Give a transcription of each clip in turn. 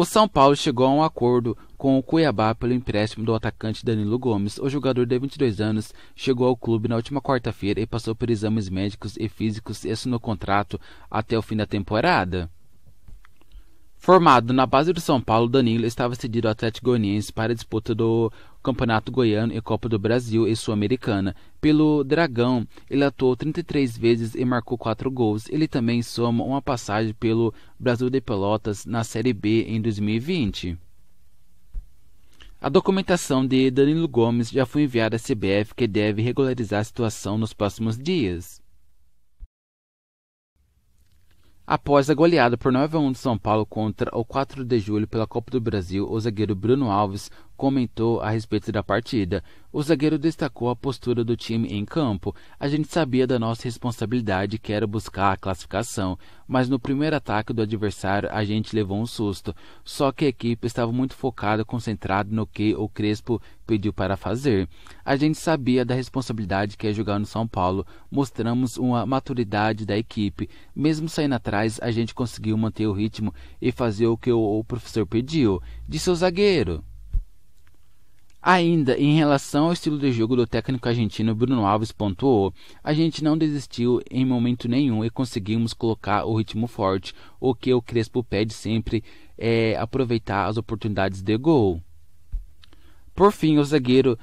O São Paulo chegou a um acordo com o Cuiabá pelo empréstimo do atacante Danilo Gomes. O jogador de 22 anos chegou ao clube na última quarta-feira e passou por exames médicos e físicos e assinou contrato até o fim da temporada. Formado na base do São Paulo, Danilo estava cedido ao Atlético Goianiense para a disputa do Campeonato Goiano e Copa do Brasil e Sul-Americana. Pelo Dragão, ele atuou 33 vezes e marcou 4 gols. Ele também soma uma passagem pelo Brasil de Pelotas na Série B em 2020. A documentação de Danilo Gomes já foi enviada à CBF, que deve regularizar a situação nos próximos dias. Após a goleada por 9 a 1 de São Paulo contra o 4 de Julho pela Copa do Brasil, o zagueiro Bruno Alves comentou a respeito da partida. O zagueiro destacou a postura do time em campo. A gente sabia da nossa responsabilidade que era buscar a classificação, mas no primeiro ataque do adversário a gente levou um susto. Só que a equipe estava muito focada, concentrada no que o Crespo pediu para fazer. A gente sabia da responsabilidade que é jogar no São Paulo. Mostramos uma maturidade da equipe. Mesmo saindo atrás, a gente conseguiu manter o ritmo e fazer o que o professor pediu. Disse o zagueiro. Ainda em relação ao estilo de jogo do técnico argentino Bruno Alves pontuou, a gente não desistiu em momento nenhum e conseguimos colocar o ritmo forte, o que o Crespo pede sempre é aproveitar as oportunidades de gol. Por fim, o zagueiro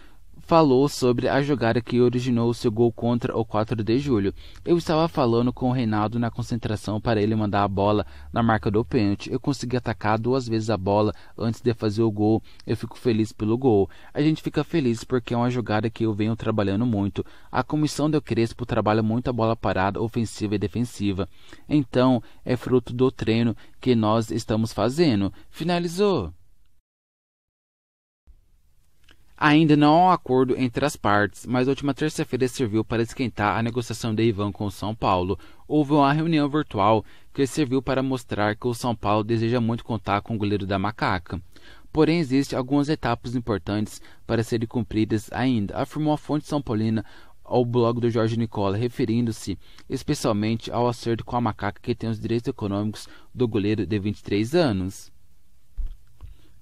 falou sobre a jogada que originou o seu gol contra o 4 de julho. Eu estava falando com o Reinaldo na concentração para ele mandar a bola na marca do pênalti. Eu consegui atacar duas vezes a bola antes de fazer o gol. Eu fico feliz pelo gol. A gente fica feliz porque é uma jogada que eu venho trabalhando muito. A comissão do Crespo trabalha muito a bola parada, ofensiva e defensiva. Então, é fruto do treino que nós estamos fazendo. Finalizou. Ainda não há um acordo entre as partes, mas a última terça-feira serviu para esquentar a negociação de Ivan com o São Paulo. Houve uma reunião virtual que serviu para mostrar que o São Paulo deseja muito contar com o goleiro da Macaca. Porém, existem algumas etapas importantes para serem cumpridas ainda, afirmou a fonte São Paulina ao blog do Jorge Nicola, referindo-se especialmente ao acerto com a Macaca que tem os direitos econômicos do goleiro de 23 anos.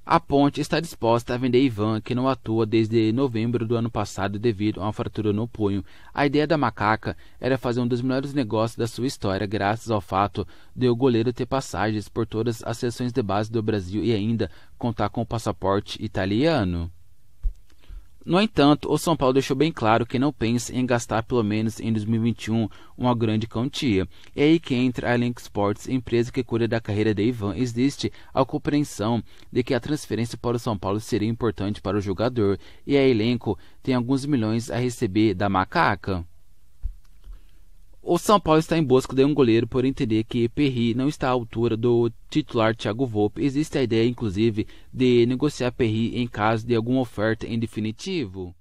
A Ponte está disposta a vender Ivan, que não atua desde novembro do ano passado devido a uma fratura no punho. A ideia da macaca era fazer um dos melhores negócios da sua história, graças ao fato de o goleiro ter passagens por todas as seções de base do Brasil e ainda contar com o passaporte italiano. No entanto, o São Paulo deixou bem claro que não pensa em gastar pelo menos em 2021 uma grande quantia. É aí que entra a Link Sports, empresa que cuida da carreira de Ivan. Existe a compreensão de que a transferência para o São Paulo seria importante para o jogador e a elenco tem alguns milhões a receber da macaca. O São Paulo está em busca de um goleiro por entender que Perry não está à altura do titular Thiago Volpe. Existe a ideia, inclusive, de negociar Perry em caso de alguma oferta em definitivo.